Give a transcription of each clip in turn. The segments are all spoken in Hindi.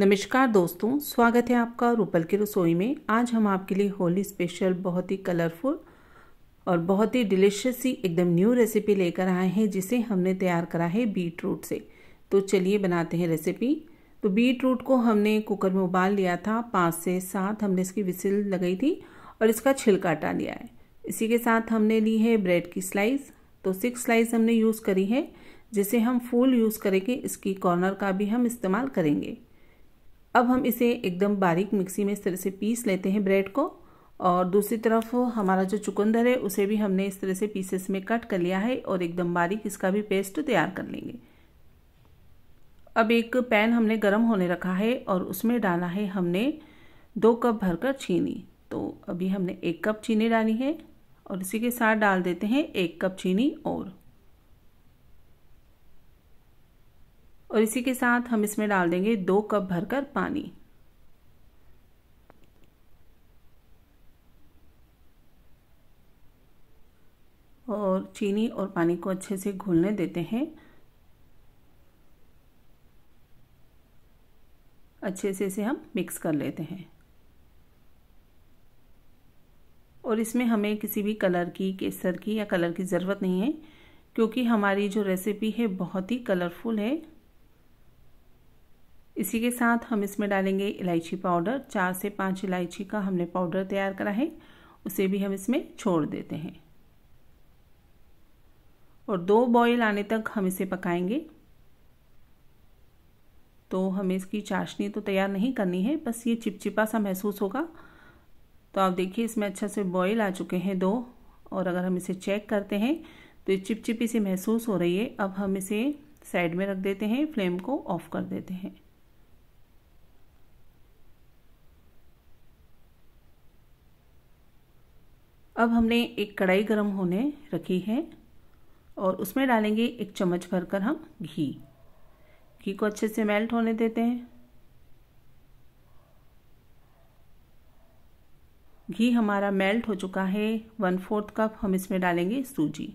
नमस्कार दोस्तों स्वागत है आपका रूपल की रसोई में आज हम आपके लिए होली स्पेशल बहुत ही कलरफुल और बहुत ही डिलिशियस सी एकदम न्यू रेसिपी लेकर आए हैं जिसे हमने तैयार करा है बीट रूट से तो चलिए बनाते हैं रेसिपी तो बीट रूट को हमने कुकर में उबाल लिया था पाँच से सात हमने इसकी विसिल लगाई थी और इसका छिलका हटा लिया है इसी के साथ हमने ली है ब्रेड की स्लाइस तो सिक्स स्लाइस हमने यूज़ करी है जिसे हम फूल यूज़ करेंगे इसकी कॉर्नर का भी हम इस्तेमाल करेंगे अब हम इसे एकदम बारीक मिक्सी में इस तरह से पीस लेते हैं ब्रेड को और दूसरी तरफ हमारा जो चुकंदर है उसे भी हमने इस तरह से पीसेस में कट कर लिया है और एकदम बारीक इसका भी पेस्ट तैयार कर लेंगे अब एक पैन हमने गर्म होने रखा है और उसमें डाला है हमने दो कप भरकर चीनी तो अभी हमने एक कप चीनी डाली है और इसी के साथ डाल देते हैं एक कप चीनी और और इसी के साथ हम इसमें डाल देंगे दो कप भरकर पानी और चीनी और पानी को अच्छे से घुलने देते हैं अच्छे से इसे हम मिक्स कर लेते हैं और इसमें हमें किसी भी कलर की केसर की या कलर की ज़रूरत नहीं है क्योंकि हमारी जो रेसिपी है बहुत ही कलरफुल है इसी के साथ हम इसमें डालेंगे इलायची पाउडर चार से पाँच इलायची का हमने पाउडर तैयार करा है उसे भी हम इसमें छोड़ देते हैं और दो बॉईल आने तक हम इसे पकाएंगे तो हमें इसकी चाशनी तो तैयार नहीं करनी है बस ये चिपचिपा सा महसूस होगा तो आप देखिए इसमें अच्छा से बॉईल आ चुके हैं दो और अगर हम इसे चेक करते हैं तो ये चिपचिपी सी महसूस हो रही है अब हम इसे साइड में रख देते हैं फ्लेम को ऑफ़ कर देते हैं अब हमने एक कढ़ाई गरम होने रखी है और उसमें डालेंगे एक चम्मच भरकर हम घी घी को अच्छे से मेल्ट होने देते हैं घी हमारा मेल्ट हो चुका है वन फोर्थ कप हम इसमें डालेंगे सूजी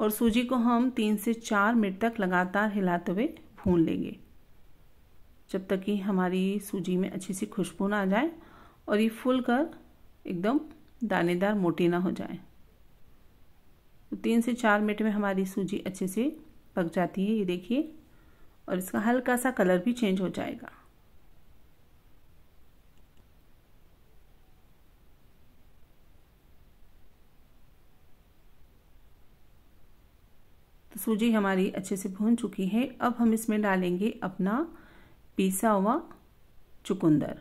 और सूजी को हम तीन से चार मिनट तक लगातार हिलाते हुए भून लेंगे जब तक कि हमारी सूजी में अच्छी सी खुशबू ना आ जाए और ये फूल कर एकदम दानेदार मोटी ना हो जाए तो तीन से चार मिनट में हमारी सूजी अच्छे से पक जाती है ये देखिए और इसका हल्का सा कलर भी चेंज हो जाएगा तो सूजी हमारी अच्छे से भून चुकी है अब हम इसमें डालेंगे अपना पीसा हुआ चुकंदर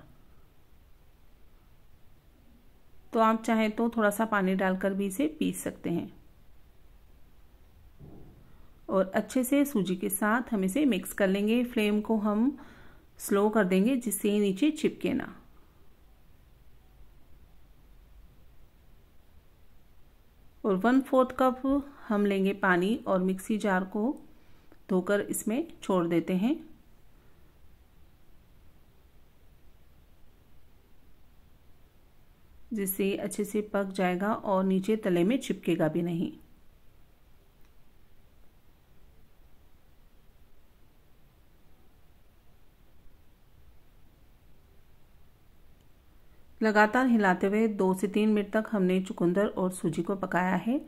तो आप चाहे तो थोड़ा सा पानी डालकर भी इसे पीस सकते हैं और अच्छे से सूजी के साथ हम इसे मिक्स कर लेंगे फ्लेम को हम स्लो कर देंगे जिससे ये नीचे चिपके ना और वन फोर्थ कप हम लेंगे पानी और मिक्सी जार को धोकर इसमें छोड़ देते हैं जिससे अच्छे से पक जाएगा और नीचे तले में चिपकेगा भी नहीं लगातार हिलाते हुए दो से तीन मिनट तक हमने चुकंदर और सूजी को पकाया है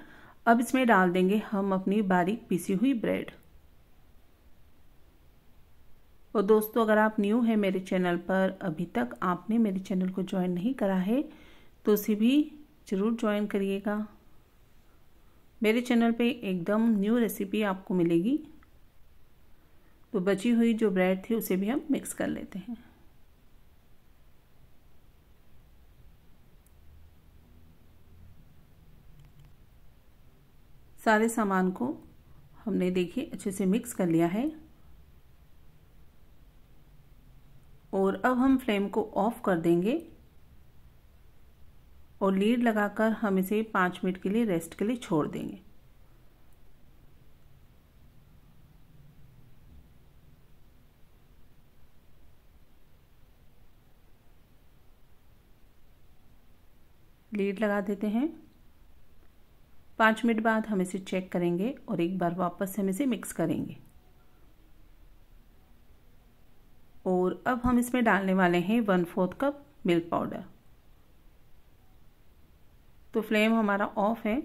अब इसमें डाल देंगे हम अपनी बारीक पीसी हुई ब्रेड और दोस्तों अगर आप न्यू हैं मेरे चैनल पर अभी तक आपने मेरे चैनल को ज्वाइन नहीं करा है तो उसे भी ज़रूर ज्वाइन करिएगा मेरे चैनल पे एकदम न्यू रेसिपी आपको मिलेगी तो बची हुई जो ब्रेड थी उसे भी हम मिक्स कर लेते हैं सारे सामान को हमने देखिए अच्छे से मिक्स कर लिया है और अब हम फ्लेम को ऑफ कर देंगे और लीड लगाकर हम इसे पाँच मिनट के लिए रेस्ट के लिए छोड़ देंगे लीड लगा देते हैं पाँच मिनट बाद हम इसे चेक करेंगे और एक बार वापस हम इसे मिक्स करेंगे और अब हम इसमें डालने वाले हैं one fourth cup milk powder तो फ्लेम हमारा ऑफ है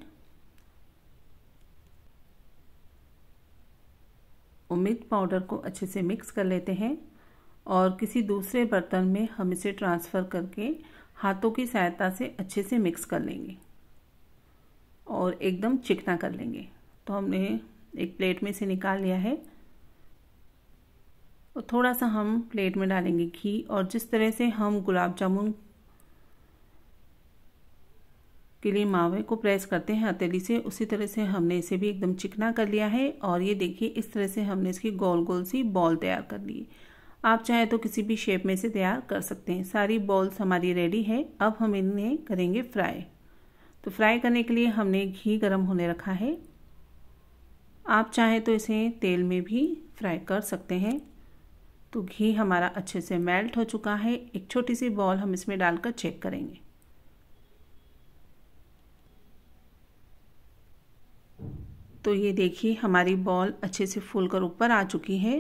उम्मीद पाउडर को अच्छे से मिक्स कर लेते हैं और किसी दूसरे बर्तन में हम इसे ट्रांसफ़र करके हाथों की सहायता से अच्छे से मिक्स कर लेंगे और एकदम चिकना कर लेंगे तो हमने एक प्लेट में से निकाल लिया है और थोड़ा सा हम प्लेट में डालेंगे घी और जिस तरह से हम गुलाब जामुन के लिए मावे को प्रेस करते हैं हथेली से उसी तरह से हमने इसे भी एकदम चिकना कर लिया है और ये देखिए इस तरह से हमने इसकी गोल गोल सी बॉल तैयार कर ली आप चाहें तो किसी भी शेप में से तैयार कर सकते हैं सारी बॉल्स हमारी रेडी है अब हम इन्हें करेंगे फ्राई तो फ्राई करने के लिए हमने घी गर्म होने रखा है आप चाहें तो इसे तेल में भी फ्राई कर सकते हैं तो घी हमारा अच्छे से मेल्ट हो चुका है एक छोटी सी बॉल हम इसमें डालकर चेक करेंगे तो ये देखिए हमारी बॉल अच्छे से फूल कर ऊपर आ चुकी है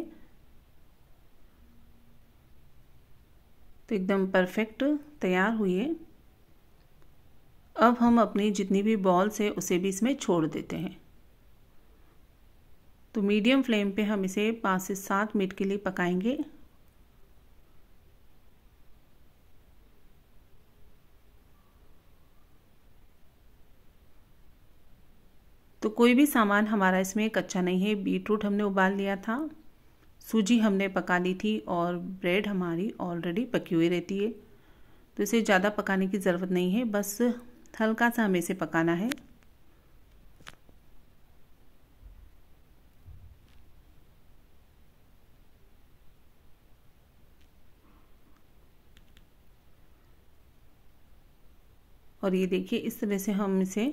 तो एकदम परफेक्ट तैयार हुई है अब हम अपनी जितनी भी बॉल्स है उसे भी इसमें छोड़ देते हैं तो मीडियम फ्लेम पे हम इसे पाँच से सात मिनट के लिए पकाएंगे तो कोई भी सामान हमारा इसमें कच्चा नहीं है बीट रूट हमने उबाल लिया था सूजी हमने पका ली थी और ब्रेड हमारी ऑलरेडी पकी हुई रहती है तो इसे ज़्यादा पकाने की ज़रूरत नहीं है बस हल्का सा हमें इसे पकाना है और ये देखिए इस तरह से हम इसे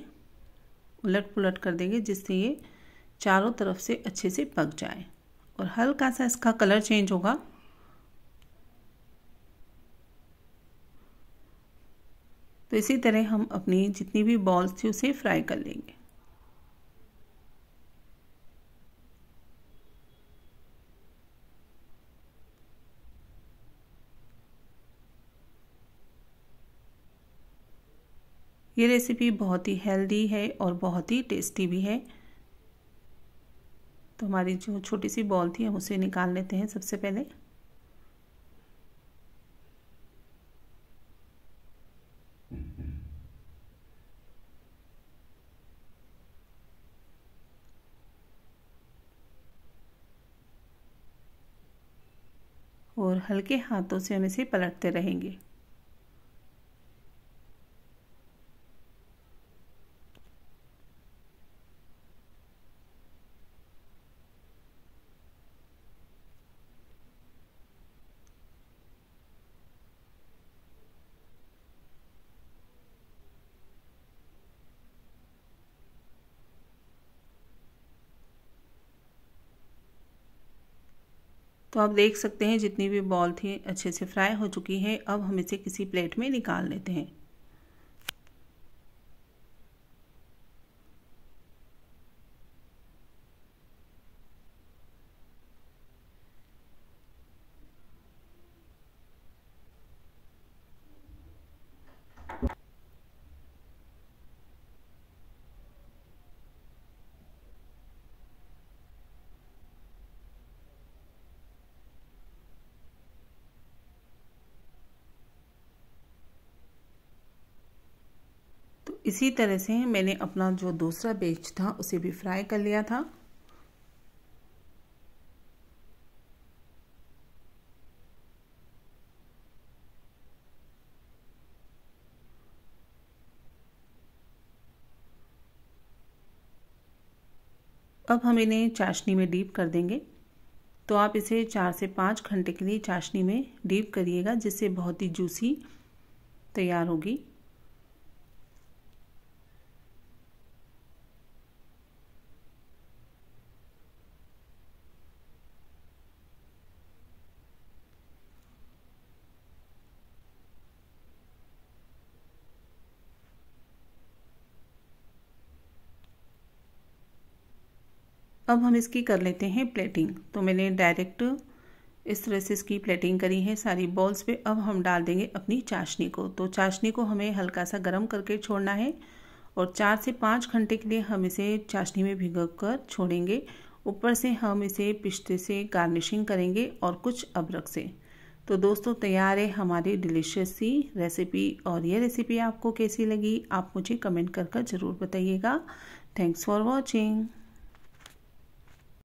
उलट पुलट कर देंगे जिससे ये चारों तरफ से अच्छे से पक जाए और हल्का सा इसका कलर चेंज होगा तो इसी तरह हम अपनी जितनी भी बॉल्स थी उसे फ्राई कर लेंगे ये रेसिपी बहुत ही हेल्दी है और बहुत ही टेस्टी भी है तो हमारी जो छोटी सी बॉल थी हम उसे निकाल लेते हैं सबसे पहले और हल्के हाथों से हम इसे पलटते रहेंगे तो आप देख सकते हैं जितनी भी बॉल थी अच्छे से फ्राई हो चुकी है अब हम इसे किसी प्लेट में निकाल लेते हैं इसी तरह से मैंने अपना जो दूसरा बेच था उसे भी फ्राई कर लिया था अब हम इन्हें चाशनी में डीप कर देंगे तो आप इसे चार से पाँच घंटे के लिए चाशनी में डीप करिएगा जिससे बहुत ही जूसी तैयार होगी अब हम इसकी कर लेते हैं प्लेटिंग तो मैंने डायरेक्ट इस तरह से इसकी प्लेटिंग करी है सारी बॉल्स पे अब हम डाल देंगे अपनी चाशनी को तो चाशनी को हमें हल्का सा गर्म करके छोड़ना है और चार से पाँच घंटे के लिए हम इसे चाशनी में भिगो कर छोड़ेंगे ऊपर से हम इसे पिस्ते से गार्निशिंग करेंगे और कुछ अबरक से तो दोस्तों तैयार है हमारी डिलीशियस सी रेसिपी और ये रेसिपी आपको कैसी लगी आप मुझे कमेंट कर कर ज़रूर बताइएगा थैंक्स फॉर वॉचिंग